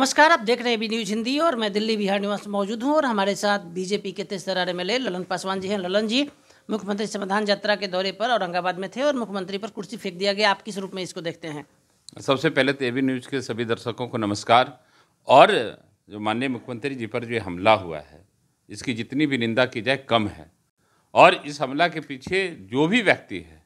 नमस्कार आप देख रहे हैं बी न्यूज हिंदी और मैं दिल्ली बिहार निवास मौजूद हूं और हमारे साथ बीजेपी के तरार एम ललन पासवान जी हैं ललन जी मुख्यमंत्री समाधान यात्रा के दौरे पर औरंगाबाद में थे और मुख्यमंत्री पर कुर्सी फेंक दिया गया आप किस रूप में इसको देखते हैं सबसे पहले तो ए न्यूज़ के सभी दर्शकों को नमस्कार और जो माननीय मुख्यमंत्री जी पर जो हमला हुआ है इसकी जितनी भी निंदा की जाए कम है और इस हमला के पीछे जो भी व्यक्ति है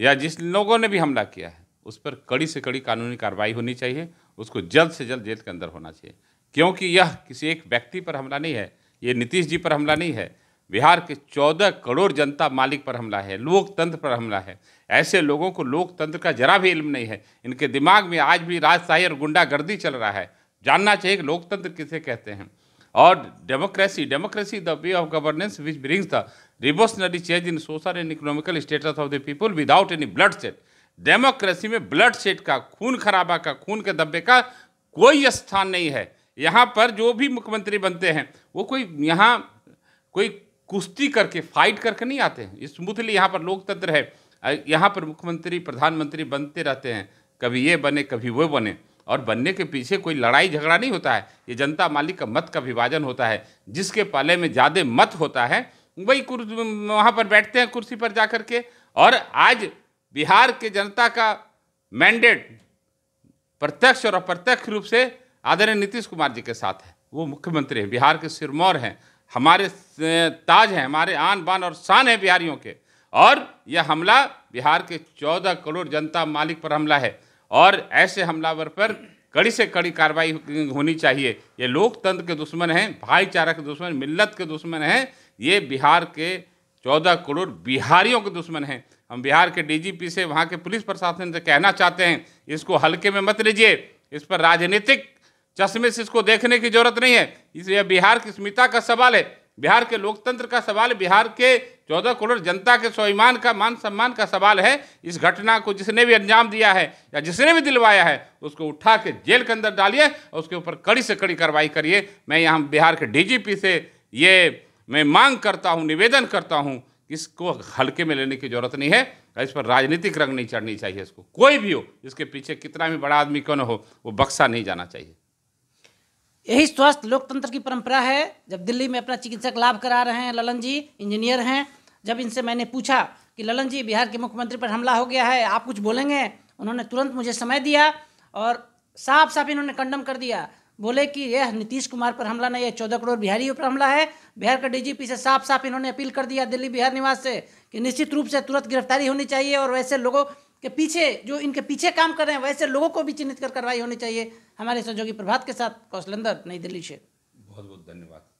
या जिस लोगों ने भी हमला किया है उस पर कड़ी से कड़ी कानूनी कार्रवाई होनी चाहिए उसको जल्द से जल्द जेल के अंदर होना चाहिए क्योंकि यह किसी एक व्यक्ति पर हमला नहीं है ये नीतीश जी पर हमला नहीं है बिहार के चौदह करोड़ जनता मालिक पर हमला है लोकतंत्र पर हमला है ऐसे लोगों को लोकतंत्र का जरा भी इल्म नहीं है इनके दिमाग में आज भी राजशाही और गुंडागर्दी चल रहा है जानना चाहिए कि लोकतंत्र किसे कहते हैं और democracy democracy the way of governance which brings the revolutionary change in social and economical status of the people without any blood shed democracy में ब्लड शेड का खून खराबा का खून के दब्बे का कोई स्थान नहीं है यहाँ पर जो भी मुख्यमंत्री बनते हैं वो कोई यहाँ कोई कुश्ती करके फाइट करके नहीं आते हैं स्मूथली यहाँ पर लोकतंत्र है यहाँ पर मुख्यमंत्री प्रधानमंत्री बनते रहते हैं कभी ये बने कभी वो बने और बनने के पीछे कोई लड़ाई झगड़ा नहीं होता है ये जनता मालिक का मत का विभाजन होता है जिसके पाले में ज़्यादा मत होता है वही वहाँ पर बैठते हैं कुर्सी पर जा के और आज बिहार के जनता का मैंडेट प्रत्यक्ष और अप्रत्यक्ष रूप से आदरणीय नीतीश कुमार जी के साथ है वो मुख्यमंत्री हैं बिहार के सिरमौर हैं हमारे ताज हैं हमारे आन बान और शान हैं बिहारियों के और यह हमला बिहार के चौदह करोड़ जनता मालिक पर हमला है और ऐसे हमलावर पर कड़ी से कड़ी कार्रवाई होनी चाहिए ये लोकतंत्र के दुश्मन हैं भाईचारा के दुश्मन मिल्लत के दुश्मन हैं ये बिहार के चौदह करोड़ बिहारियों के दुश्मन हैं हम बिहार के डीजीपी से वहाँ के पुलिस प्रशासन से कहना चाहते हैं इसको हल्के में मत लीजिए इस पर राजनीतिक चश्मे से इसको देखने की जरूरत नहीं है इसलिए बिहार की स्मिता का सवाल है बिहार के लोकतंत्र का सवाल बिहार के चौदह करोड़ जनता के स्वाभिमान का मान सम्मान का सवाल है इस घटना को जिसने भी अंजाम दिया है या जिसने भी दिलवाया है उसको उठा के जेल के अंदर डालिए और उसके ऊपर कड़ी से कड़ी कार्रवाई करिए मैं यहाँ बिहार के डीजीपी से ये मैं मांग करता हूँ निवेदन करता हूँ इसको हल्के में लेने की जरूरत नहीं है इस पर राजनीतिक रंग नहीं चढ़नी चाहिए इसको कोई भी हो इसके पीछे कितना भी बड़ा आदमी क्यों हो वो बक्सा नहीं जाना चाहिए यही स्वस्थ लोकतंत्र की परंपरा है जब दिल्ली में अपना चिकित्सक लाभ करा रहे हैं ललन जी इंजीनियर हैं जब इनसे मैंने पूछा कि ललन जी बिहार के मुख्यमंत्री पर हमला हो गया है आप कुछ बोलेंगे उन्होंने तुरंत मुझे समय दिया और साफ साफ इन्होंने कंडम कर दिया बोले कि यह नीतीश कुमार पर हमला नहीं है चौदह करोड़ बिहारियों पर हमला है बिहार का डीजीपी से साफ साफ इन्होंने अपील कर दिया दिल्ली बिहार निवास से कि निश्चित रूप से तुरंत गिरफ्तारी होनी चाहिए और वैसे लोगों के पीछे जो इनके पीछे काम कर रहे हैं वैसे लोगों को भी चिन्हित कर कार्रवाई होनी चाहिए हमारे सहयोगी प्रभात के साथ कौशलंदर नई दिल्ली से बहुत बहुत धन्यवाद